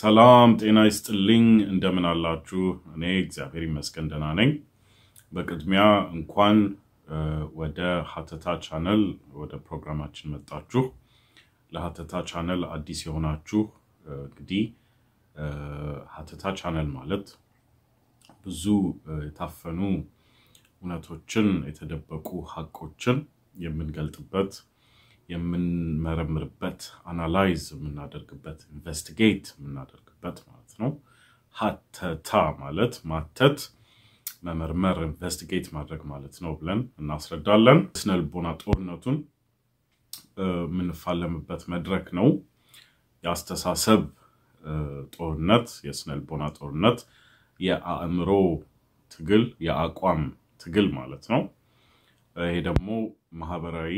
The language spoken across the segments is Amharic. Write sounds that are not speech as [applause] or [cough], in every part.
ሰላም ጤና ይስጥልኝ። እንደምን አላችሁ? እኔ እግዚአብሔር ይመስገን ደህና ነኝ። በቅድሚያ እንኳን ወደ ሀተታ ቻነል ወደ ፕሮግራማችን መጣችሁ። ለሀተታ ቻነል አዲስ የሆናችሁ እንግዲህ ሀተታ ቻነል ማለት ብዙ የታፈኑ እውነቶችን የተደበቁ ሀቆችን የምንገልጥበት የምንመረምርበት አናላይዝ የምናደርግበት ኢንቨስቲጌት የምናደርግበት ማለት ነው። ሀተታ ማለት ማተት፣ መመርመር፣ ኢንቨስቲጌት ማድረግ ማለት ነው ብለን እናስረዳለን። ስነልቦና ልቦና ጦርነቱን የምንፋለምበት መድረክ ነው። የአስተሳሰብ ጦርነት፣ የስነ ልቦና ጦርነት፣ የአእምሮ ትግል፣ የአቋም ትግል ማለት ነው። ይሄ ደግሞ ማህበራዊ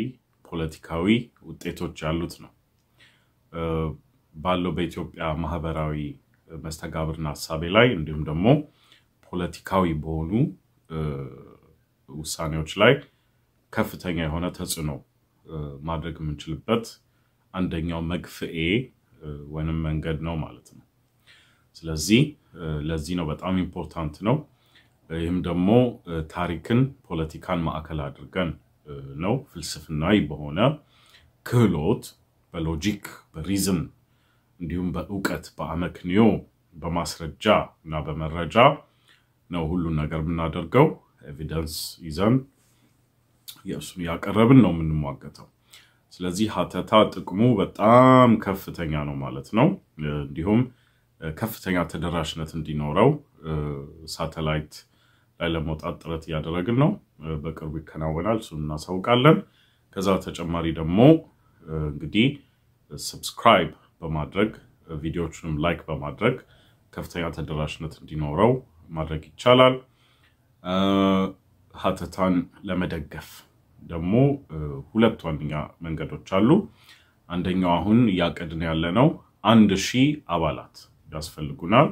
ፖለቲካዊ ውጤቶች ያሉት ነው። ባለው በኢትዮጵያ ማህበራዊ መስተጋብርና ሀሳቤ ላይ እንዲሁም ደግሞ ፖለቲካዊ በሆኑ ውሳኔዎች ላይ ከፍተኛ የሆነ ተጽዕኖ ማድረግ የምንችልበት አንደኛው መግፍኤ ወይንም መንገድ ነው ማለት ነው። ስለዚህ ለዚህ ነው በጣም ኢምፖርታንት ነው። ይህም ደግሞ ታሪክን፣ ፖለቲካን ማዕከል አድርገን ነው። ፍልስፍናዊ በሆነ ክህሎት በሎጂክ በሪዝም እንዲሁም በእውቀት በአመክንዮ በማስረጃ እና በመረጃ ነው ሁሉን ነገር የምናደርገው። ኤቪደንስ ይዘን የእሱን ያቀረብን ነው የምንሟገተው። ስለዚህ ሀተታ ጥቅሙ በጣም ከፍተኛ ነው ማለት ነው። እንዲሁም ከፍተኛ ተደራሽነት እንዲኖረው ሳተላይት ላይ ለመውጣት ጥረት እያደረግን ነው። በቅርቡ ይከናወናል፣ እሱን እናሳውቃለን። ከዛ ተጨማሪ ደግሞ እንግዲህ ሰብስክራይብ በማድረግ ቪዲዮዎቹንም ላይክ በማድረግ ከፍተኛ ተደራሽነት እንዲኖረው ማድረግ ይቻላል። ሀተታን ለመደገፍ ደግሞ ሁለት ዋነኛ መንገዶች አሉ። አንደኛው አሁን እያቀድን ያለ ነው፣ አንድ ሺህ አባላት ያስፈልጉናል።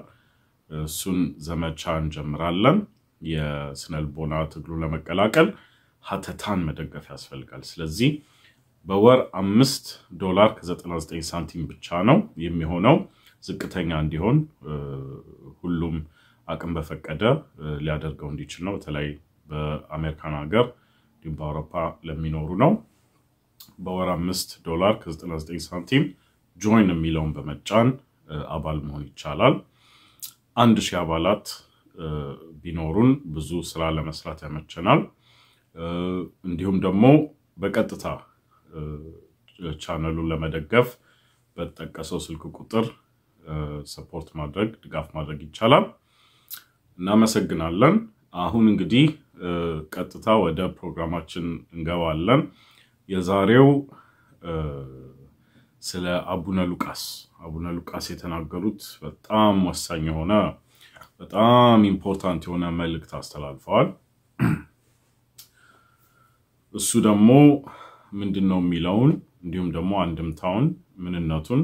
እሱን ዘመቻ እንጀምራለን። የስነልቦና ትግሉ ለመቀላቀል ሀተታን መደገፍ ያስፈልጋል። ስለዚህ በወር አምስት ዶላር ከ99 ሳንቲም ብቻ ነው የሚሆነው ዝቅተኛ እንዲሆን ሁሉም አቅም በፈቀደ ሊያደርገው እንዲችል ነው። በተለይ በአሜሪካን ሀገር እንዲሁም በአውሮፓ ለሚኖሩ ነው። በወር አምስት ዶላር ከ99 ሳንቲም ጆይን የሚለውን በመጫን አባል መሆን ይቻላል። አንድ ሺህ አባላት ቢኖሩን ብዙ ስራ ለመስራት ያመቸናል። እንዲሁም ደግሞ በቀጥታ ቻነሉን ለመደገፍ በተጠቀሰው ስልክ ቁጥር ሰፖርት ማድረግ ድጋፍ ማድረግ ይቻላል። እናመሰግናለን። አሁን እንግዲህ ቀጥታ ወደ ፕሮግራማችን እንገባለን። የዛሬው ስለ አቡነ ሉቃስ አቡነ ሉቃስ የተናገሩት በጣም ወሳኝ የሆነ በጣም ኢምፖርታንት የሆነ መልእክት አስተላልፈዋል። እሱ ደግሞ ምንድን ነው የሚለውን እንዲሁም ደግሞ አንድምታውን ምንነቱን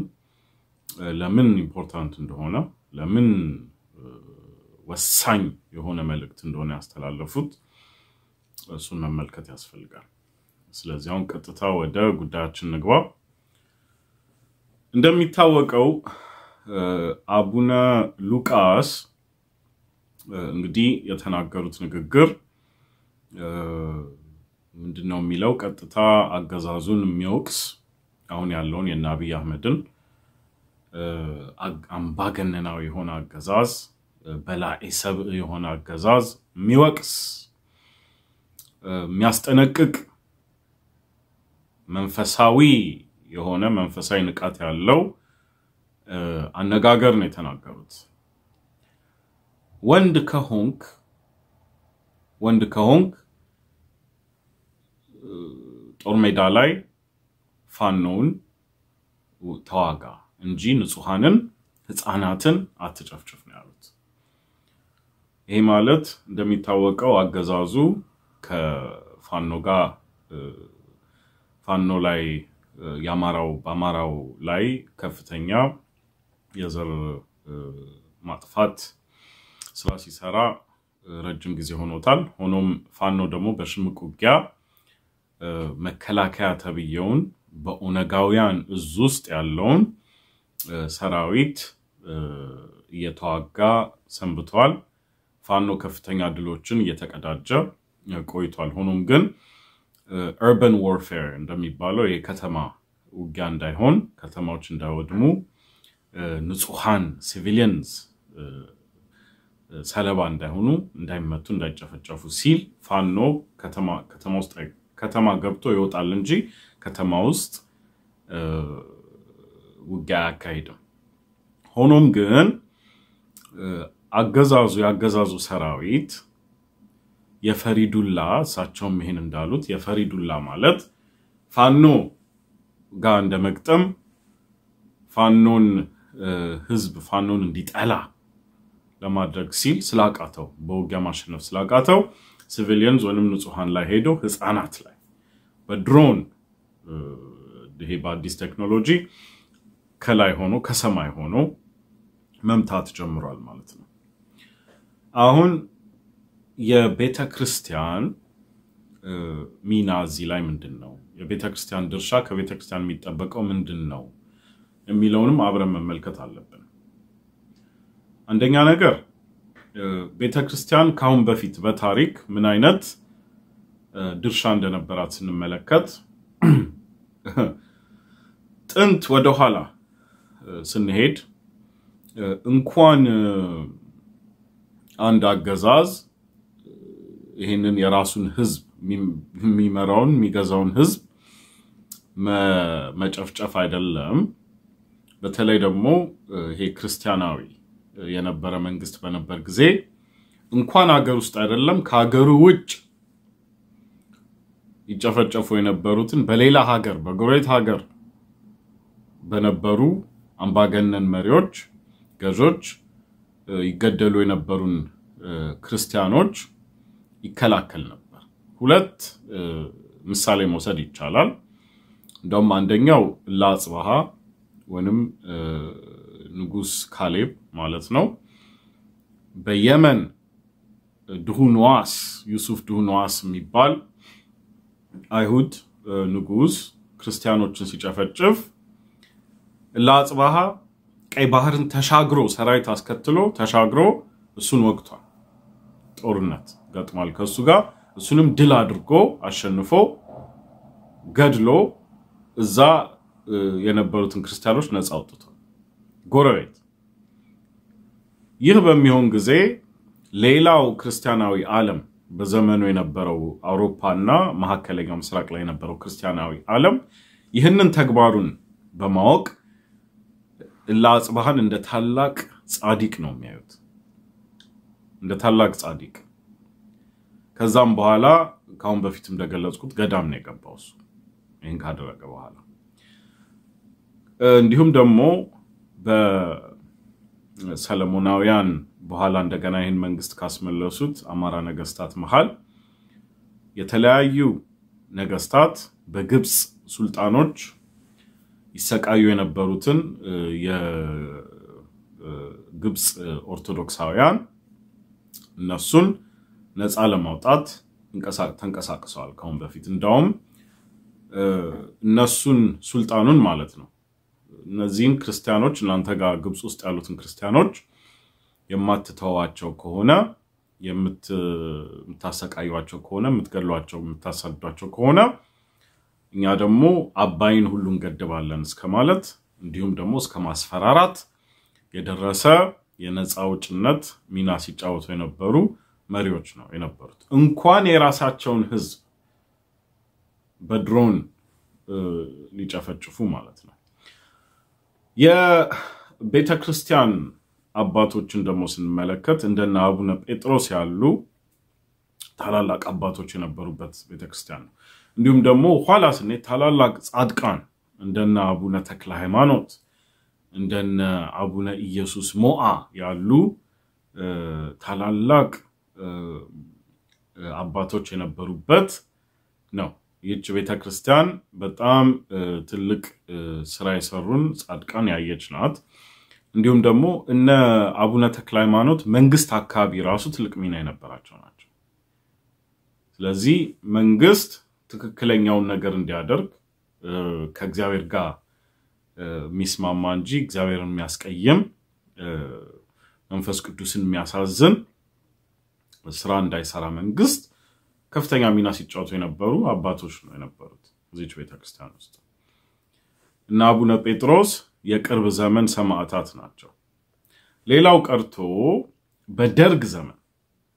ለምን ኢምፖርታንት እንደሆነ ለምን ወሳኝ የሆነ መልእክት እንደሆነ ያስተላለፉት እሱን መመልከት ያስፈልጋል። ስለዚህ አሁን ቀጥታ ወደ ጉዳያችን ንግባ። እንደሚታወቀው አቡነ ሉቃስ እንግዲህ የተናገሩት ንግግር ምንድን ነው የሚለው? ቀጥታ አገዛዙን የሚወቅስ አሁን ያለውን የእነ አብይ አህመድን አምባገነናዊ የሆነ አገዛዝ በላዔ ሰብ የሆነ አገዛዝ የሚወቅስ የሚያስጠነቅቅ መንፈሳዊ የሆነ መንፈሳዊ ንቃት ያለው አነጋገር ነው የተናገሩት። ወንድ ከሆንክ ወንድ ከሆንክ ጦር ሜዳ ላይ ፋኖውን ተዋጋ እንጂ ንጹሐንን ህፃናትን አትጨፍጭፍ ነው ያሉት። ይሄ ማለት እንደሚታወቀው አገዛዙ ከፋኖ ጋር ፋኖ ላይ የአማራው በአማራው ላይ ከፍተኛ የዘር ማጥፋት ስራ ሲሰራ ረጅም ጊዜ ሆኖታል። ሆኖም ፋኖ ደግሞ በሽምቅ ውጊያ መከላከያ ተብየውን በኦነጋውያን እዝ ውስጥ ያለውን ሰራዊት እየተዋጋ ሰንብተዋል። ፋኖ ከፍተኛ ድሎችን እየተቀዳጀ ቆይቷል። ሆኖም ግን እርበን ዋርፌር እንደሚባለው የከተማ ውጊያ እንዳይሆን ከተማዎች እንዳይወድሙ ንጹሐን ሲቪሊየንስ ሰለባ እንዳይሆኑ፣ እንዳይመቱ፣ እንዳይጨፈጨፉ ሲል ፋኖ ከተማ ውስጥ ከተማ ገብቶ ይወጣል እንጂ ከተማ ውስጥ ውጊያ አያካሂድም። ሆኖም ግን አገዛዙ የአገዛዙ ሰራዊት የፈሪዱላ እሳቸውም ይሄን እንዳሉት የፈሪዱላ ማለት ፋኖ ጋር እንደመግጠም ፋኖን ህዝብ ፋኖን እንዲጠላ ለማድረግ ሲል ስላቃተው፣ በውጊያ ማሸነፍ ስላቃተው ሲቪሊየንስ ወይም ንጹሐን ላይ ሄዶ ህፃናት ላይ በድሮን ይሄ በአዲስ ቴክኖሎጂ ከላይ ሆኖ ከሰማይ ሆኖ መምታት ጀምሯል ማለት ነው። አሁን የቤተ ክርስቲያን ሚና እዚህ ላይ ምንድን ነው? የቤተ ክርስቲያን ድርሻ ከቤተ ክርስቲያን የሚጠበቀው ምንድን ነው የሚለውንም አብረን መመልከት አለብን። አንደኛ ነገር ቤተ ክርስቲያን ካሁን በፊት በታሪክ ምን አይነት ድርሻ እንደነበራት ስንመለከት [clears throat] ጥንት ወደኋላ ስንሄድ እንኳን አንድ አገዛዝ ይህንን የራሱን ህዝብ የሚመራውን የሚገዛውን ህዝብ መጨፍጨፍ አይደለም፣ በተለይ ደግሞ ይሄ ክርስቲያናዊ የነበረ መንግስት በነበር ጊዜ እንኳን ሀገር ውስጥ አይደለም ከሀገሩ ውጭ ይጨፈጨፉ የነበሩትን በሌላ ሀገር በጎረቤት ሀገር በነበሩ አምባገነን መሪዎች፣ ገዦች ይገደሉ የነበሩን ክርስቲያኖች ይከላከል ነበር። ሁለት ምሳሌ መውሰድ ይቻላል። እንደውም አንደኛው ላጽባሃ ወይም። ንጉስ ካሌብ ማለት ነው። በየመን ድሁንዋስ ዩሱፍ ድሁንዋስ የሚባል አይሁድ ንጉስ ክርስቲያኖችን ሲጨፈጭፍ ለአጽባሃ ቀይ ባህርን ተሻግሮ ሰራዊት አስከትሎ ተሻግሮ እሱን ወቅቷል። ጦርነት ገጥሟል ከእሱ ጋር እሱንም ድል አድርጎ አሸንፎ ገድሎ እዛ የነበሩትን ክርስቲያኖች ነፃ አውጥቷል። ጎረቤት። ይህ በሚሆን ጊዜ ሌላው ክርስቲያናዊ ዓለም በዘመኑ የነበረው አውሮፓና መካከለኛው ምስራቅ ላይ የነበረው ክርስቲያናዊ ዓለም ይህንን ተግባሩን በማወቅ ለአጽብሃን እንደ ታላቅ ጻዲቅ ነው የሚያዩት፣ እንደ ታላቅ ጻዲቅ። ከዛም በኋላ ከአሁን በፊት እንደገለጽኩት ገዳም ነው የገባው እሱ ይህን ካደረገ በኋላ እንዲሁም ደግሞ በሰለሞናውያን በኋላ እንደገና ይህን መንግስት ካስመለሱት አማራ ነገስታት መሃል የተለያዩ ነገስታት በግብፅ ሱልጣኖች ይሰቃዩ የነበሩትን የግብፅ ኦርቶዶክሳውያን እነሱን ነፃ ለማውጣት ተንቀሳቅሰዋል። ከአሁን በፊት እንዳውም እነሱን ሱልጣኑን ማለት ነው እነዚህን ክርስቲያኖች እናንተ ጋር ግብፅ ውስጥ ያሉትን ክርስቲያኖች የማትተዋቸው ከሆነ የምታሰቃዩቸው ከሆነ የምትገሏቸው፣ የምታሳዷቸው ከሆነ እኛ ደግሞ አባይን ሁሉ እንገድባለን እስከ ማለት እንዲሁም ደግሞ እስከ ማስፈራራት የደረሰ የነፃ አውጭነት ሚና ሲጫወቱ የነበሩ መሪዎች ነው የነበሩት። እንኳን የራሳቸውን ሕዝብ በድሮን ሊጨፈጭፉ ማለት ነው። የቤተ ክርስቲያን አባቶችን ደግሞ ስንመለከት እንደነ አቡነ ጴጥሮስ ያሉ ታላላቅ አባቶች የነበሩበት ቤተክርስቲያን ነው። እንዲሁም ደግሞ ኋላ ስኔ ታላላቅ ጻድቃን እንደነ አቡነ ተክለ ሃይማኖት፣ እንደነ አቡነ ኢየሱስ ሞአ ያሉ ታላላቅ አባቶች የነበሩበት ነው። ይህች ቤተ ክርስቲያን በጣም ትልቅ ስራ የሰሩን ጻድቃን ያየች ናት። እንዲሁም ደግሞ እነ አቡነ ተክለ ሃይማኖት መንግስት አካባቢ ራሱ ትልቅ ሚና የነበራቸው ናቸው። ስለዚህ መንግስት ትክክለኛውን ነገር እንዲያደርግ ከእግዚአብሔር ጋር የሚስማማ እንጂ እግዚአብሔርን የሚያስቀይም መንፈስ ቅዱስን የሚያሳዝን ስራ እንዳይሰራ መንግስት ከፍተኛ ሚና ሲጫወቱ የነበሩ አባቶች ነው የነበሩት እዚች ቤተክርስቲያን ውስጥ እና አቡነ ጴጥሮስ የቅርብ ዘመን ሰማዕታት ናቸው። ሌላው ቀርቶ በደርግ ዘመን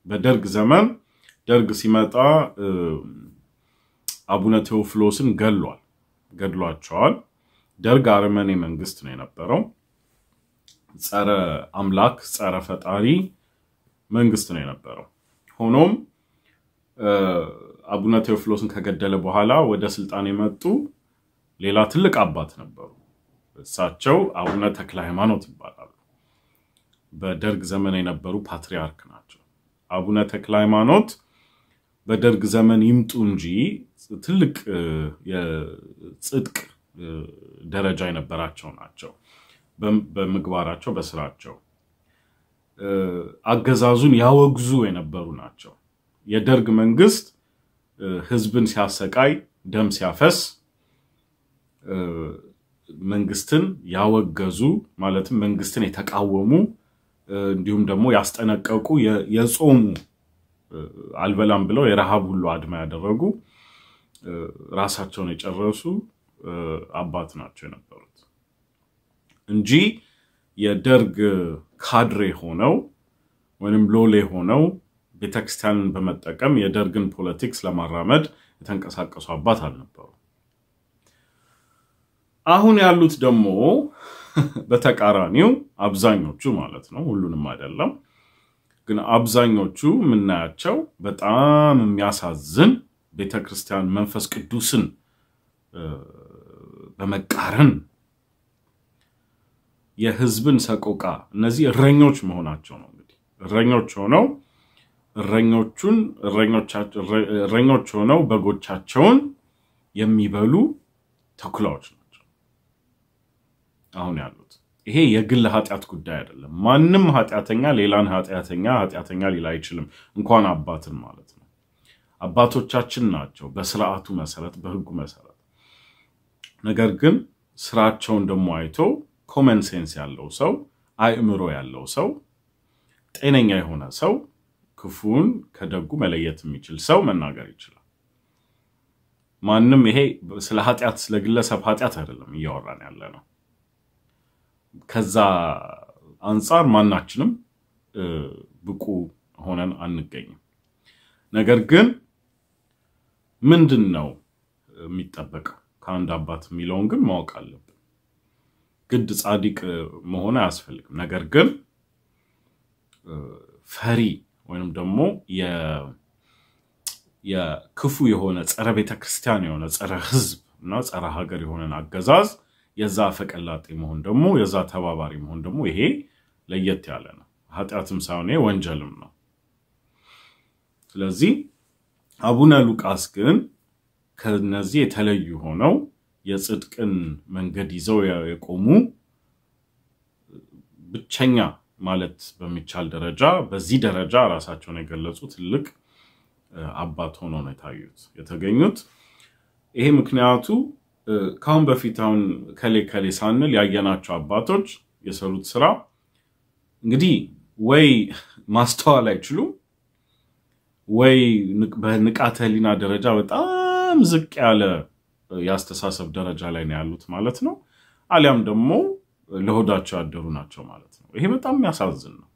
በደርግ ዘመን ደርግ ሲመጣ አቡነ ቴዎፍሎስን ገሏል ገድሏቸዋል። ደርግ አርመኔ መንግስት ነው የነበረው። ጸረ አምላክ ጸረ ፈጣሪ መንግስት ነው የነበረው። ሆኖም አቡነ ቴዎፍሎስን ከገደለ በኋላ ወደ ስልጣን የመጡ ሌላ ትልቅ አባት ነበሩ። እሳቸው አቡነ ተክለ ሃይማኖት ይባላሉ። በደርግ ዘመን የነበሩ ፓትሪያርክ ናቸው። አቡነ ተክለ ሃይማኖት በደርግ ዘመን ይምጡ እንጂ ትልቅ የጽድቅ ደረጃ የነበራቸው ናቸው። በምግባራቸው፣ በስራቸው አገዛዙን ያወግዙ የነበሩ ናቸው። የደርግ መንግስት ህዝብን ሲያሰቃይ፣ ደም ሲያፈስ መንግስትን ያወገዙ ማለትም መንግስትን የተቃወሙ እንዲሁም ደግሞ ያስጠነቀቁ የጾሙ አልበላም ብለው የረሃብ ሁሉ አድማ ያደረጉ ራሳቸውን የጨረሱ አባት ናቸው የነበሩት እንጂ የደርግ ካድሬ ሆነው ወይም ሎሌ ሆነው ቤተክርስቲያንን በመጠቀም የደርግን ፖለቲክስ ለማራመድ የተንቀሳቀሱ አባት አልነበሩ። አሁን ያሉት ደግሞ [laughs] በተቃራኒው አብዛኞቹ ማለት ነው፣ ሁሉንም አይደለም ግን አብዛኞቹ የምናያቸው በጣም የሚያሳዝን ቤተክርስቲያን መንፈስ ቅዱስን በመቃረን የህዝብን ሰቆቃ እነዚህ እረኞች መሆናቸው ነው። እንግዲህ እረኞች ሆነው እረኞቹን እረኞች ሆነው በጎቻቸውን የሚበሉ ተኩላዎች ናቸው አሁን ያሉት። ይሄ የግል ኃጢአት ጉዳይ አይደለም። ማንም ኃጢአተኛ ሌላን ኃጢአተኛ ኃጢአተኛ ሊል አይችልም፣ እንኳን አባትን ማለት ነው። አባቶቻችን ናቸው በስርዓቱ መሰረት፣ በህጉ መሰረት። ነገር ግን ስራቸውን ደግሞ አይቶ ኮመን ሴንስ ያለው ሰው፣ አእምሮ ያለው ሰው፣ ጤነኛ የሆነ ሰው ክፉን ከደጉ መለየት የሚችል ሰው መናገር ይችላል። ማንም ይሄ ስለ ኃጢአት ስለ ግለሰብ ኃጢአት አይደለም እያወራን ያለ ነው። ከዛ አንጻር ማናችንም ብቁ ሆነን አንገኝም። ነገር ግን ምንድን ነው የሚጠበቀው ከአንድ አባት የሚለውን ግን ማወቅ አለብን። ግድ ጻዲቅ መሆን አያስፈልግም። ነገር ግን ፈሪ ወይም ደግሞ የክፉ የሆነ ጸረ ቤተክርስቲያን የሆነ ጸረ ህዝብ እና ጸረ ሀገር የሆነን አገዛዝ የዛ ፈቀላጤ መሆን ደግሞ የዛ ተባባሪ መሆን ደግሞ ይሄ ለየት ያለ ነው። ኃጢአትም ሳይሆን ወንጀልም ነው። ስለዚህ አቡነ ሉቃስ ግን ከነዚህ የተለዩ ሆነው የጽድቅን መንገድ ይዘው የቆሙ ብቸኛ ማለት በሚቻል ደረጃ በዚህ ደረጃ ራሳቸውን የገለጹ ትልቅ አባት ሆኖ ነው የታዩት የተገኙት። ይሄ ምክንያቱ ከአሁን በፊት አሁን ከሌ ከሌ ሳንል ያየናቸው አባቶች የሰሩት ስራ እንግዲህ ወይ ማስተዋል አይችሉም ወይ በንቃተ ህሊና ደረጃ በጣም ዝቅ ያለ የአስተሳሰብ ደረጃ ላይ ነው ያሉት ማለት ነው። አሊያም ደግሞ ለሆዳቸው ያደሩ ናቸው ማለት ነው። ይሄ በጣም የሚያሳዝን ነው።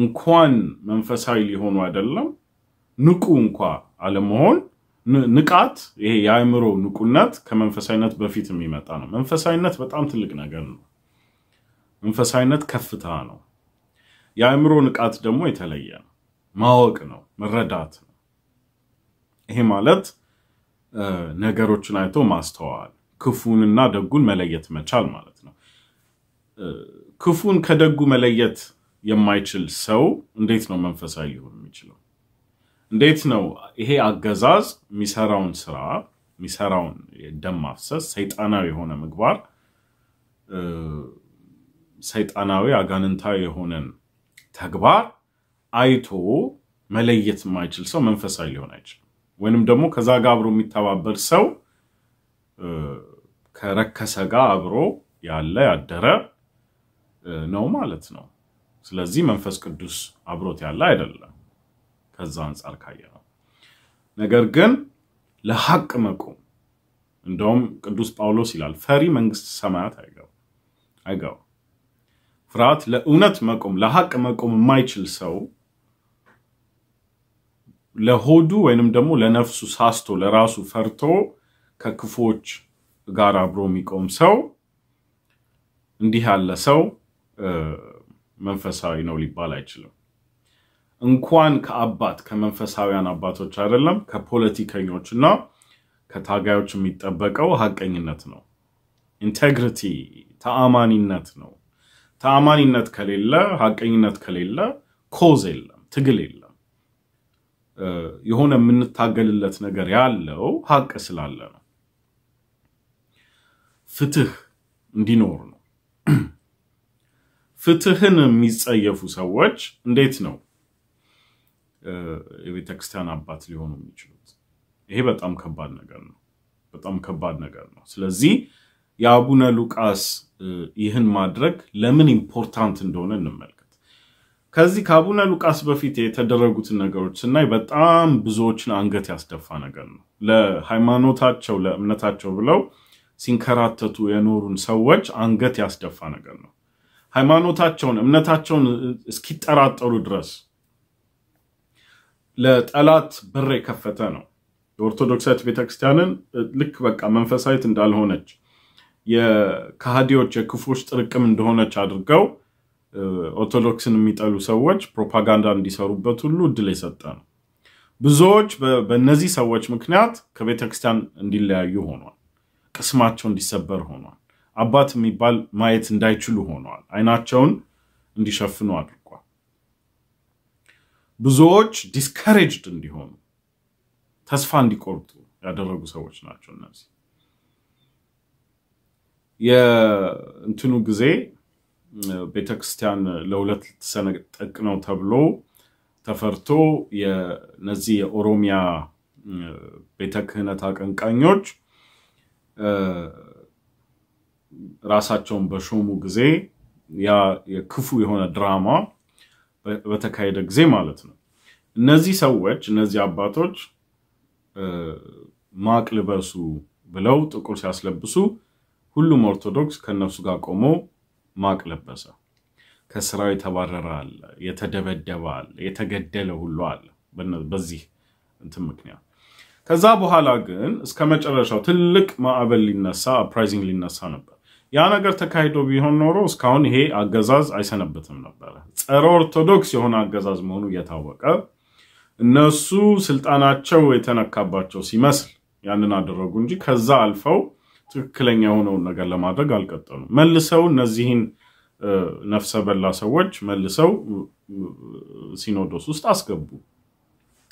እንኳን መንፈሳዊ ሊሆኑ አይደለም ንቁ እንኳ አለመሆን ንቃት፣ ይሄ የአእምሮ ንቁነት ከመንፈሳዊነት በፊት የሚመጣ ነው። መንፈሳዊነት በጣም ትልቅ ነገር ነው። መንፈሳዊነት ከፍታ ነው። የአእምሮ ንቃት ደግሞ የተለየ ነው። ማወቅ ነው፣ መረዳት ነው። ይሄ ማለት ነገሮችን አይቶ ማስተዋል፣ ክፉንና ደጉን መለየት መቻል ማለት ነው። ክፉን ከደጉ መለየት የማይችል ሰው እንዴት ነው መንፈሳዊ ሊሆን የሚችለው? እንዴት ነው ይሄ አገዛዝ የሚሰራውን ስራ የሚሰራውን የደም ማፍሰስ ሰይጣናዊ የሆነ ምግባር ሰይጣናዊ አጋንንታዊ የሆነን ተግባር አይቶ መለየት የማይችል ሰው መንፈሳዊ ሊሆን አይችልም። ወይንም ደግሞ ከዛ ጋር አብሮ የሚተባበር ሰው ከረከሰ ጋር አብሮ ያለ ያደረ ነው ማለት ነው። ስለዚህ መንፈስ ቅዱስ አብሮት ያለ አይደለም። ከዛ አንጻር ካየ ነው። ነገር ግን ለሐቅ መቆም እንደውም ቅዱስ ጳውሎስ ይላል ፈሪ መንግስት ሰማያት አይገባም። አይገባ ፍርሃት ለእውነት መቆም ለሐቅ መቆም የማይችል ሰው ለሆዱ ወይንም ደግሞ ለነፍሱ ሳስቶ ለራሱ ፈርቶ ከክፎች ጋር አብሮ የሚቆም ሰው እንዲህ ያለ ሰው መንፈሳዊ ነው ሊባል አይችልም። እንኳን ከአባት ከመንፈሳዊያን አባቶች አይደለም ከፖለቲከኞች እና ከታጋዮች የሚጠበቀው ሀቀኝነት ነው። ኢንቴግሪቲ፣ ተአማኒነት ነው። ተአማኒነት ከሌለ፣ ሀቀኝነት ከሌለ ኮዝ የለም፣ ትግል የለም። የሆነ የምንታገልለት ነገር ያለው ሀቅ ስላለ ነው። ፍትህ እንዲኖር ነው። [clears throat] ፍትህን የሚጸየፉ ሰዎች እንዴት ነው የቤተክርስቲያን አባት ሊሆኑ የሚችሉት? ይሄ በጣም ከባድ ነገር ነው። በጣም ከባድ ነገር ነው። ስለዚህ የአቡነ ሉቃስ ይህን ማድረግ ለምን ኢምፖርታንት እንደሆነ እንመልከት። ከዚህ ከአቡነ ሉቃስ በፊት የተደረጉትን ነገሮች ስናይ በጣም ብዙዎችን አንገት ያስደፋ ነገር ነው። ለሃይማኖታቸው ለእምነታቸው ብለው ሲንከራተቱ የኖሩን ሰዎች አንገት ያስደፋ ነገር ነው። ሃይማኖታቸውን፣ እምነታቸውን እስኪጠራጠሩ ድረስ ለጠላት በር የከፈተ ነው። የኦርቶዶክሳዊት ቤተክርስቲያንን ልክ በቃ መንፈሳዊት እንዳልሆነች የካሃዲዎች የክፎች ጥርቅም እንደሆነች አድርገው ኦርቶዶክስን የሚጠሉ ሰዎች ፕሮፓጋንዳ እንዲሰሩበት ሁሉ እድል የሰጠ ነው። ብዙዎች በእነዚህ ሰዎች ምክንያት ከቤተክርስቲያን እንዲለያዩ ሆኗል። ቅስማቸው እንዲሰበር ሆኗል። አባት የሚባል ማየት እንዳይችሉ ሆነዋል። አይናቸውን እንዲሸፍኑ አድርጓል። ብዙዎች ዲስከሬጅድ እንዲሆኑ ተስፋ እንዲቆርጡ ያደረጉ ሰዎች ናቸው። እነዚህ የእንትኑ ጊዜ ቤተክርስቲያን ለሁለት ልትሰነጠቅ ነው ተብሎ ተፈርቶ የነዚህ የኦሮሚያ ቤተ ክህነት አቀንቃኞች ራሳቸውን በሾሙ ጊዜ ያ የክፉ የሆነ ድራማ በተካሄደ ጊዜ ማለት ነው። እነዚህ ሰዎች እነዚህ አባቶች ማቅ ልበሱ ብለው ጥቁር ሲያስለብሱ ሁሉም ኦርቶዶክስ ከነሱ ጋር ቆሞ ማቅ ለበሰ። ከስራው የተባረረ አለ፣ የተደበደበ አለ፣ የተገደለ ሁሉ አለ በዚህ እንትን ምክንያት። ከዛ በኋላ ግን እስከ መጨረሻው ትልቅ ማዕበል ሊነሳ አፕራይዚንግ ሊነሳ ነበር። ያ ነገር ተካሂዶ ቢሆን ኖሮ እስካሁን ይሄ አገዛዝ አይሰነበትም ነበረ። ጸረ ኦርቶዶክስ የሆነ አገዛዝ መሆኑ እየታወቀ እነሱ ስልጣናቸው የተነካባቸው ሲመስል ያንን አደረጉ እንጂ ከዛ አልፈው ትክክለኛ የሆነውን ነገር ለማድረግ አልቀጠሉም። መልሰው እነዚህን ነፍሰ በላ ሰዎች መልሰው ሲኖዶስ ውስጥ አስገቡ።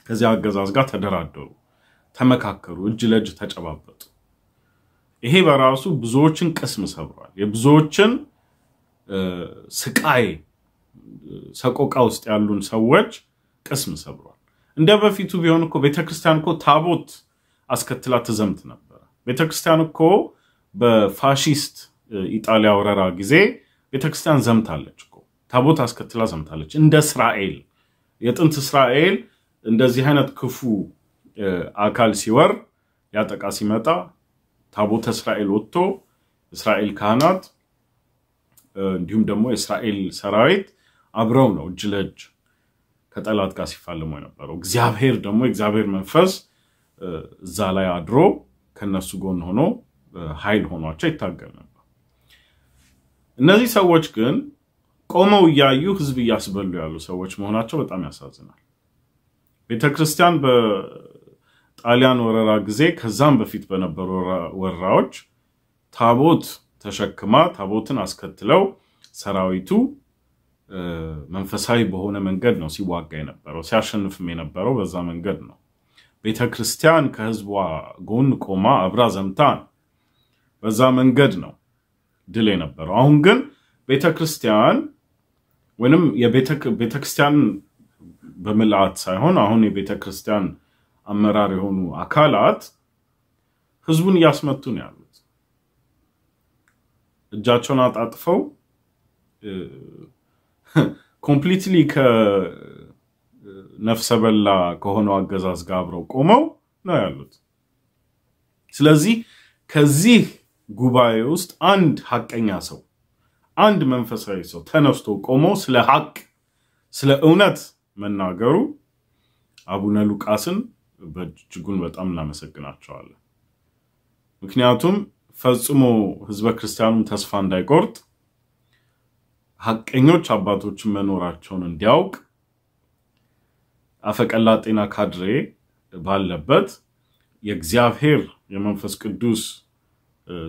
ከዚያ አገዛዝ ጋር ተደራደሩ፣ ተመካከሩ፣ እጅ ለእጅ ተጨባበጡ። ይሄ በራሱ ብዙዎችን ቅስም ሰብሯል። የብዙዎችን ስቃይ ሰቆቃ ውስጥ ያሉን ሰዎች ቅስም ሰብሯል። እንደ በፊቱ ቢሆን እኮ ቤተክርስቲያን እኮ ታቦት አስከትላ ትዘምት ነበረ። ቤተክርስቲያን እኮ በፋሺስት ኢጣሊያ ወረራ ጊዜ ቤተክርስቲያን ዘምታለች እኮ ታቦት አስከትላ ዘምታለች። እንደ እስራኤል የጥንት እስራኤል እንደዚህ አይነት ክፉ አካል ሲወር ያጠቃ ሲመጣ ታቦተ እስራኤል ወጥቶ እስራኤል ካህናት እንዲሁም ደግሞ የእስራኤል ሰራዊት አብረው ነው እጅ ለእጅ ከጠላት ጋር ሲፋለሙ የነበረው። እግዚአብሔር ደግሞ እግዚአብሔር መንፈስ እዛ ላይ አድሮ ከነሱ ጎን ሆኖ ኃይል ሆኗቸው ይታገል ነበር። እነዚህ ሰዎች ግን ቆመው እያዩ ህዝብ እያስበሉ ያሉ ሰዎች መሆናቸው በጣም ያሳዝናል። ቤተክርስቲያን ጣሊያን ወረራ ጊዜ ከዛም በፊት በነበሩ ወረራዎች ታቦት ተሸክማ ታቦትን አስከትለው ሰራዊቱ መንፈሳዊ በሆነ መንገድ ነው ሲዋጋ የነበረው፣ ሲያሸንፍም የነበረው በዛ መንገድ ነው። ቤተ ክርስቲያን ከህዝቧ ጎን ቆማ አብራ ዘምታ በዛ መንገድ ነው ድል የነበረው። አሁን ግን ቤተ ክርስቲያን ወይም ቤተ ክርስቲያን በምልአት ሳይሆን አሁን የቤተ ክርስቲያን አመራር የሆኑ አካላት ህዝቡን እያስመቱ ነው ያሉት። እጃቸውን አጣጥፈው ኮምፕሊትሊ ከነፍሰ በላ ከሆነው አገዛዝ ጋር አብረው ቆመው ነው ያሉት። ስለዚህ ከዚህ ጉባኤ ውስጥ አንድ ሀቀኛ ሰው፣ አንድ መንፈሳዊ ሰው ተነስቶ ቆሞ ስለ ሀቅ ስለ እውነት መናገሩ አቡነ ሉቃስን በእጅጉን በጣም እናመሰግናቸዋለን። ምክንያቱም ፈጽሞ ህዝበ ክርስቲያኑም ተስፋ እንዳይቆርጥ ሀቀኞች አባቶችን መኖራቸውን እንዲያውቅ አፈቀላ ጤና ካድሬ ባለበት የእግዚአብሔር የመንፈስ ቅዱስ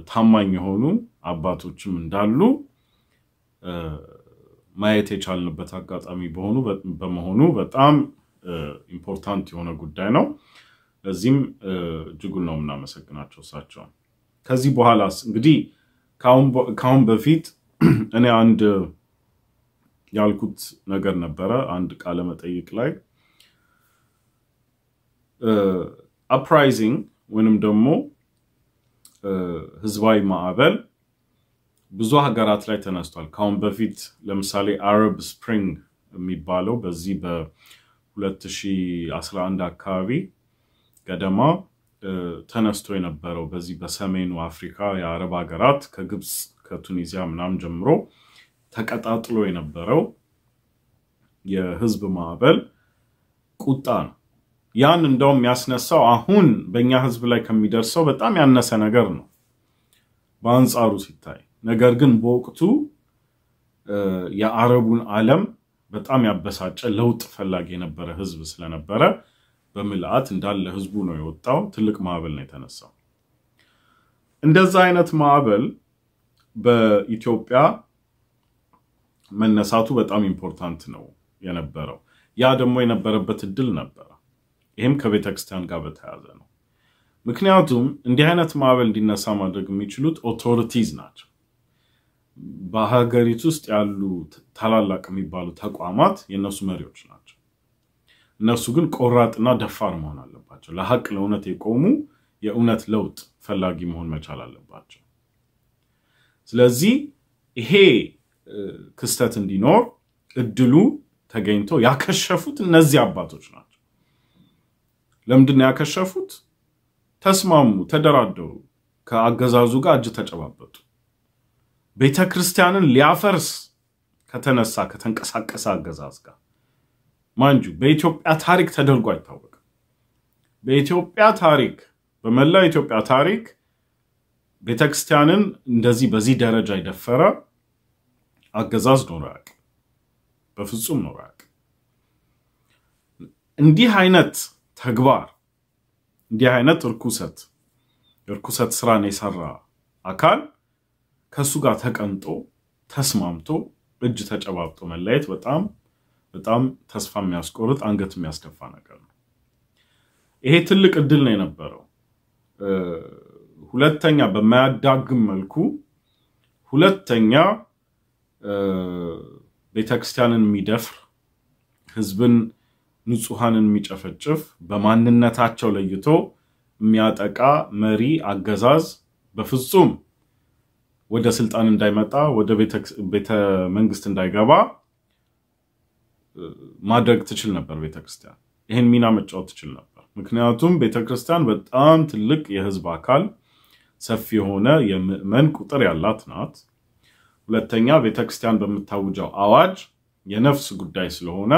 ታማኝ የሆኑ አባቶችም እንዳሉ ማየት የቻልንበት አጋጣሚ በሆኑ በመሆኑ በጣም ኢምፖርታንት የሆነ ጉዳይ ነው። ለዚህም እጅጉን ነው የምናመሰግናቸው እሳቸውን። ከዚህ በኋላስ እንግዲህ ከአሁን በፊት [clears throat] እኔ አንድ ያልኩት ነገር ነበረ፣ አንድ ቃለ መጠይቅ ላይ አፕራይዚንግ ወይንም ደግሞ ህዝባዊ ማዕበል ብዙ ሀገራት ላይ ተነስቷል። ከአሁን በፊት ለምሳሌ አረብ ስፕሪንግ የሚባለው በዚህ 2011 አካባቢ ገደማ ተነስቶ የነበረው በዚህ በሰሜኑ አፍሪካ የአረብ ሀገራት ከግብፅ ከቱኒዚያ ምናምን ጀምሮ ተቀጣጥሎ የነበረው የህዝብ ማዕበል ቁጣ ነው። ያን እንደውም የሚያስነሳው አሁን በእኛ ህዝብ ላይ ከሚደርሰው በጣም ያነሰ ነገር ነው በአንጻሩ ሲታይ። ነገር ግን በወቅቱ የአረቡን ዓለም በጣም ያበሳጨ ለውጥ ፈላጊ የነበረ ህዝብ ስለነበረ በምልአት እንዳለ ህዝቡ ነው የወጣው። ትልቅ ማዕበል ነው የተነሳው። እንደዛ አይነት ማዕበል በኢትዮጵያ መነሳቱ በጣም ኢምፖርታንት ነው የነበረው። ያ ደግሞ የነበረበት እድል ነበረ። ይህም ከቤተክርስቲያን ጋር በተያያዘ ነው። ምክንያቱም እንዲህ አይነት ማዕበል እንዲነሳ ማድረግ የሚችሉት ኦቶሪቲዝ ናቸው። በሀገሪቱ ውስጥ ያሉ ታላላቅ የሚባሉ ተቋማት የእነሱ መሪዎች ናቸው። እነሱ ግን ቆራጥና ደፋር መሆን አለባቸው። ለሀቅ ለእውነት የቆሙ የእውነት ለውጥ ፈላጊ መሆን መቻል አለባቸው። ስለዚህ ይሄ ክስተት እንዲኖር እድሉ ተገኝቶ ያከሸፉት እነዚህ አባቶች ናቸው። ለምንድን ነው ያከሸፉት? ተስማሙ፣ ተደራደሩ፣ ከአገዛዙ ጋር እጅ ተጨባበጡ። ቤተ ክርስቲያንን ሊያፈርስ ከተነሳ ከተንቀሳቀሰ አገዛዝ ጋር ማንጁ በኢትዮጵያ ታሪክ ተደርጎ አይታወቅም። በኢትዮጵያ ታሪክ በመላ ኢትዮጵያ ታሪክ ቤተ ክርስቲያንን እንደዚህ በዚህ ደረጃ የደፈረ አገዛዝ ኖሮ አያውቅም። በፍጹም ኖሮ አያውቅም። እንዲህ አይነት ተግባር እንዲህ አይነት እርኩሰት እርኩሰት ስራን የሰራ አካል ከእሱ ጋር ተቀምጦ ተስማምቶ እጅ ተጨባብጦ መለየት በጣም በጣም ተስፋ የሚያስቆርጥ አንገት የሚያስደፋ ነገር ነው። ይሄ ትልቅ እድል ነው የነበረው። ሁለተኛ በማያዳግም መልኩ ሁለተኛ ቤተክርስቲያንን የሚደፍር ህዝብን ንጹሐንን የሚጨፈጭፍ በማንነታቸው ለይቶ የሚያጠቃ መሪ አገዛዝ በፍጹም ወደ ስልጣን እንዳይመጣ ወደ ቤተ መንግስት እንዳይገባ ማድረግ ትችል ነበር። ቤተክርስቲያን ይህን ሚና መጫወት ትችል ነበር። ምክንያቱም ቤተክርስቲያን በጣም ትልቅ የህዝብ አካል፣ ሰፊ የሆነ የምዕመን ቁጥር ያላት ናት። ሁለተኛ ቤተክርስቲያን በምታውጀው አዋጅ የነፍስ ጉዳይ ስለሆነ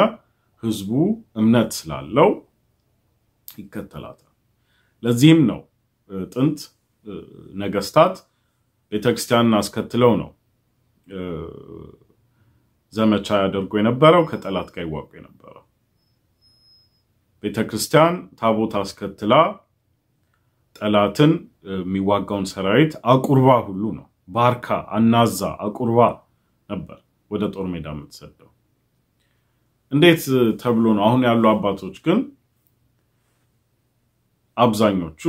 ህዝቡ እምነት ስላለው ይከተላታል። ለዚህም ነው ጥንት ነገስታት ቤተክርስቲያንን አስከትለው ነው ዘመቻ ያደርጉ የነበረው ከጠላት ጋር ይዋጉ የነበረው። ቤተክርስቲያን ታቦት አስከትላ ጠላትን የሚዋጋውን ሰራዊት አቁርባ ሁሉ ነው ባርካ አናዛ አቁርባ ነበር ወደ ጦር ሜዳ የምትሰደው። እንዴት ተብሎ ነው? አሁን ያሉ አባቶች ግን አብዛኞቹ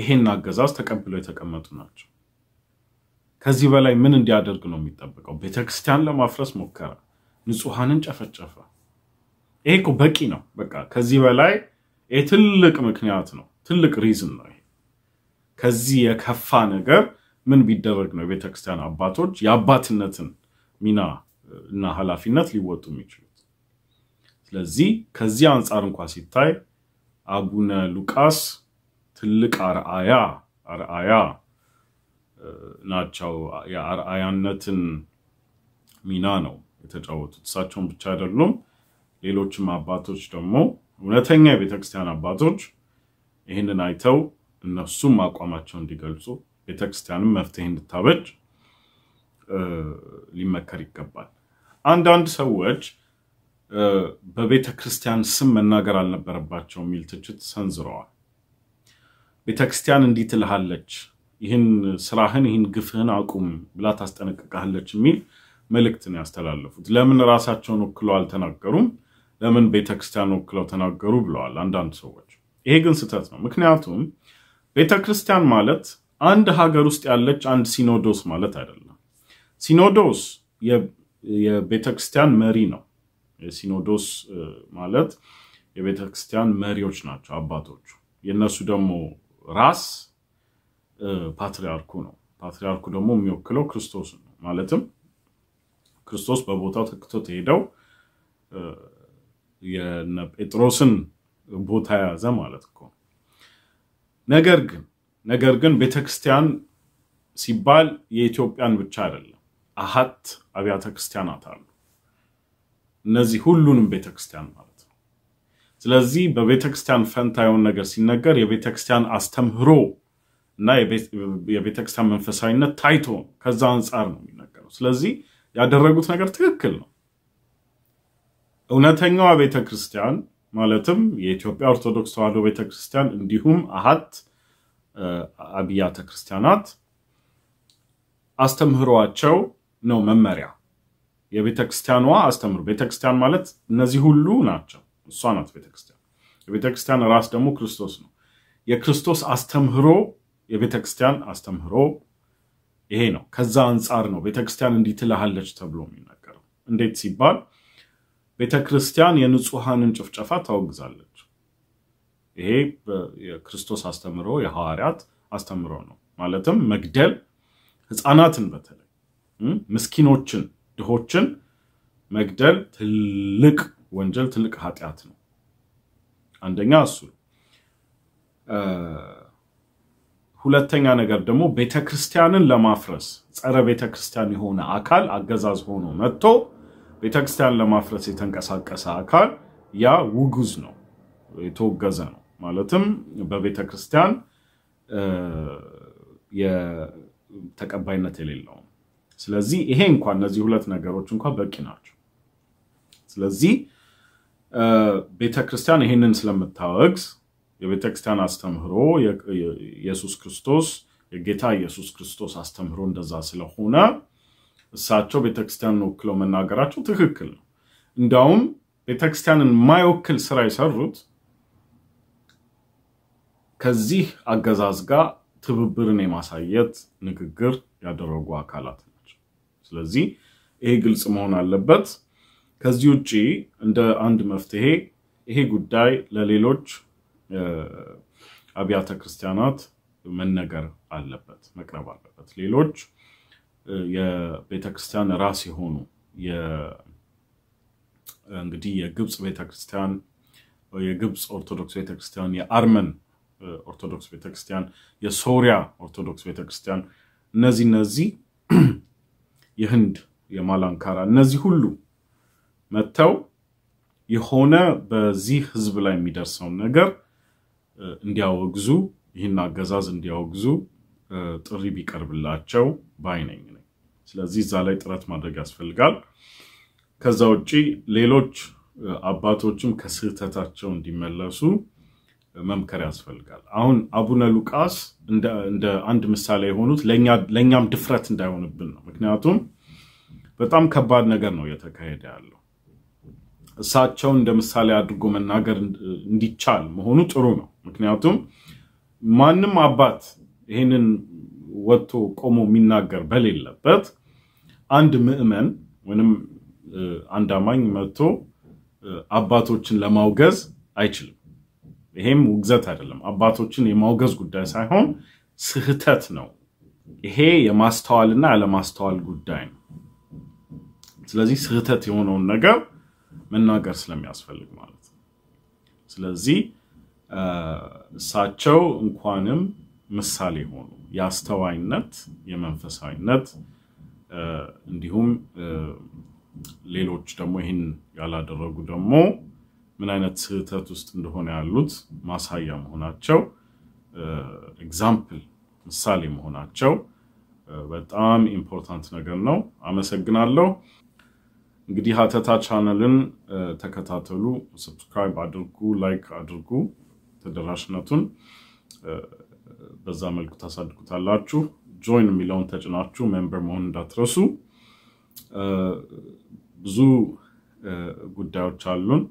ይሄን አገዛዝ ተቀብለው የተቀመጡ ናቸው። ከዚህ በላይ ምን እንዲያደርግ ነው የሚጠበቀው? ቤተክርስቲያን ለማፍረስ ሞከረ፣ ንጹሐንን ጨፈጨፈ። ይሄ እኮ በቂ ነው። በቃ ከዚህ በላይ ይሄ ትልቅ ምክንያት ነው፣ ትልቅ ሪዝን ነው። ከዚህ የከፋ ነገር ምን ቢደረግ ነው የቤተክርስቲያን አባቶች የአባትነትን ሚና እና ኃላፊነት ሊወጡ የሚችሉት? ስለዚህ ከዚህ አንጻር እንኳ ሲታይ አቡነ ሉቃስ ትልቅ አርአያ አርአያ ናቸው። የአርአያነትን ሚና ነው የተጫወቱት። እሳቸውን ብቻ አይደሉም፣ ሌሎችም አባቶች ደግሞ እውነተኛ የቤተክርስቲያን አባቶች ይህንን አይተው እነሱም አቋማቸውን እንዲገልጹ ቤተክርስቲያንም መፍትሄ እንድታበጅ ሊመከር ይገባል። አንዳንድ ሰዎች በቤተክርስቲያን ስም መናገር አልነበረባቸው የሚል ትችት ሰንዝረዋል። ቤተክርስቲያን ክርስቲያን እንዲህ ትልሃለች ይህን ስራህን ይህን ግፍህን አቁም ብላ ታስጠነቅቃለች የሚል መልእክትን ያስተላለፉት። ለምን ራሳቸውን ወክለው አልተናገሩም? ለምን ቤተክርስቲያን ወክለው ተናገሩ ብለዋል አንዳንድ ሰዎች። ይሄ ግን ስህተት ነው። ምክንያቱም ቤተክርስቲያን ማለት አንድ ሀገር ውስጥ ያለች አንድ ሲኖዶስ ማለት አይደለም። ሲኖዶስ የቤተክርስቲያን መሪ ነው። ሲኖዶስ ማለት የቤተክርስቲያን መሪዎች ናቸው አባቶቹ። የእነሱ ደግሞ ራስ ፓትሪያርኩ ነው። ፓትሪያርኩ ደግሞ የሚወክለው ክርስቶስ ነው። ማለትም ክርስቶስ በቦታው ተክቶት ሄደው ጴጥሮስን ቦታ የያዘ ማለት እኮ ነገር ግን ነገር ግን ቤተክርስቲያን ሲባል የኢትዮጵያን ብቻ አይደለም። አሀት አብያተ ክርስቲያናት አሉ። እነዚህ ሁሉንም ቤተክርስቲያን ማለት ነው። ስለዚህ በቤተክርስቲያን ፈንታ የሆነ ነገር ሲነገር የቤተክርስቲያን አስተምህሮ እና የቤተክርስቲያን መንፈሳዊነት ታይቶ ከዛ አንጻር ነው የሚነገረው። ስለዚህ ያደረጉት ነገር ትክክል ነው። እውነተኛዋ ቤተክርስቲያን ማለትም የኢትዮጵያ ኦርቶዶክስ ተዋሕዶ ቤተክርስቲያን እንዲሁም አሀት አብያተ ክርስቲያናት አስተምህሯቸው ነው መመሪያ የቤተክርስቲያኗ አስተምሮ። ቤተክርስቲያን ማለት እነዚህ ሁሉ ናቸው። እሷ ናት የቤተ ክርስቲያን ራስ ደግሞ ክርስቶስ ነው። የክርስቶስ አስተምህሮ የቤተ ክርስቲያን አስተምህሮ ይሄ ነው። ከዛ አንጻር ነው ቤተ ክርስቲያን እንዲህ ትልሃለች ተብሎ የሚነገረው። እንዴት ሲባል ቤተ ክርስቲያን የንጹሐንን ጭፍጨፋ ታወግዛለች። ይሄ የክርስቶስ አስተምሮ የሐዋርያት አስተምሮ ነው። ማለትም መግደል፣ ህፃናትን፣ በተለይ ምስኪኖችን፣ ድሆችን መግደል ትልቅ ወንጀል፣ ትልቅ ኃጢአት ነው። አንደኛ እሱ ሁለተኛ ነገር ደግሞ ቤተክርስቲያንን ለማፍረስ ጸረ ቤተክርስቲያን የሆነ አካል አገዛዝ ሆኖ መጥቶ ቤተክርስቲያን ለማፍረስ የተንቀሳቀሰ አካል ያ ውጉዝ ነው፣ የተወገዘ ነው። ማለትም በቤተክርስቲያን ተቀባይነት የሌለው ስለዚህ ይሄ እንኳ እነዚህ ሁለት ነገሮች እንኳ በቂ ናቸው። ስለዚህ ቤተክርስቲያን ይሄንን ስለምታወግዝ የቤተክርስቲያን አስተምህሮ ኢየሱስ ክርስቶስ የጌታ ኢየሱስ ክርስቶስ አስተምህሮ እንደዛ ስለሆነ እሳቸው ቤተክርስቲያንን ወክለው መናገራቸው ትክክል ነው። እንዲያውም ቤተክርስቲያንን የማይወክል ስራ የሰሩት ከዚህ አገዛዝ ጋር ትብብርን የማሳየት ንግግር ያደረጉ አካላት ናቸው። ስለዚህ ይሄ ግልጽ መሆን አለበት። ከዚህ ውጭ እንደ አንድ መፍትሄ ይሄ ጉዳይ ለሌሎች አብያተ ክርስቲያናት መነገር አለበት፣ መቅረብ አለበት። ሌሎች የቤተክርስቲያን ራስ የሆኑ እንግዲህ የግብፅ ቤተክርስቲያን፣ የግብፅ ኦርቶዶክስ ቤተክርስቲያን፣ የአርመን ኦርቶዶክስ ቤተክርስቲያን፣ የሶሪያ ኦርቶዶክስ ቤተክርስቲያን እነዚህ እነዚህ [clears throat] የህንድ የማላንካራ እነዚህ ሁሉ መጥተው የሆነ በዚህ ህዝብ ላይ የሚደርሰውን ነገር እንዲያወግዙ ይህን አገዛዝ እንዲያወግዙ ጥሪ ቢቀርብላቸው ባይነኝ ነኝ። ስለዚህ እዛ ላይ ጥረት ማድረግ ያስፈልጋል። ከዛ ውጭ ሌሎች አባቶችም ከስህተታቸው እንዲመለሱ መምከር ያስፈልጋል። አሁን አቡነ ሉቃስ እንደ አንድ ምሳሌ የሆኑት ለእኛም ድፍረት እንዳይሆንብን ነው። ምክንያቱም በጣም ከባድ ነገር ነው እየተካሄደ ያለው። እሳቸውን እንደ ምሳሌ አድርጎ መናገር እንዲቻል መሆኑ ጥሩ ነው። ምክንያቱም ማንም አባት ይህንን ወጥቶ ቆሞ የሚናገር በሌለበት አንድ ምዕመን ወይም አንድ አማኝ መጥቶ አባቶችን ለማውገዝ አይችልም። ይሄም ውግዘት አይደለም። አባቶችን የማውገዝ ጉዳይ ሳይሆን ስህተት ነው። ይሄ የማስተዋልና ያለማስተዋል ጉዳይ ነው። ስለዚህ ስህተት የሆነውን ነገር መናገር ስለሚያስፈልግ ማለት ነው። ስለዚህ እሳቸው እንኳንም ምሳሌ ሆኑ። የአስተዋይነት የመንፈሳዊነት እንዲሁም ሌሎች ደግሞ ይህን ያላደረጉ ደግሞ ምን አይነት ስህተት ውስጥ እንደሆነ ያሉት ማሳያ መሆናቸው ኤግዛምፕል ምሳሌ መሆናቸው በጣም ኢምፖርታንት ነገር ነው። አመሰግናለሁ። እንግዲህ ሀተታ ቻነልን ተከታተሉ፣ ሰብስክራይብ አድርጉ፣ ላይክ አድርጉ። ተደራሽነቱን በዛ መልኩ ታሳድጉታላችሁ። ጆይን የሚለውን ተጭናችሁ ሜምበር መሆን እንዳትረሱ። ብዙ ጉዳዮች አሉን።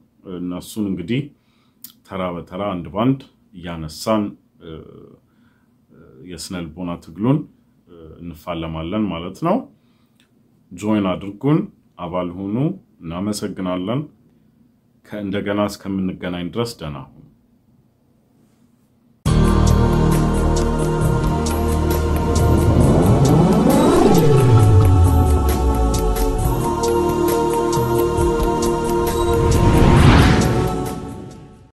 እነሱን እንግዲህ ተራ በተራ አንድ ባንድ እያነሳን የስነ ልቦና ትግሉን እንፋለማለን ማለት ነው። ጆይን አድርጉን፣ አባል ሁኑ። እናመሰግናለን። እንደገና እስከምንገናኝ ድረስ ደህና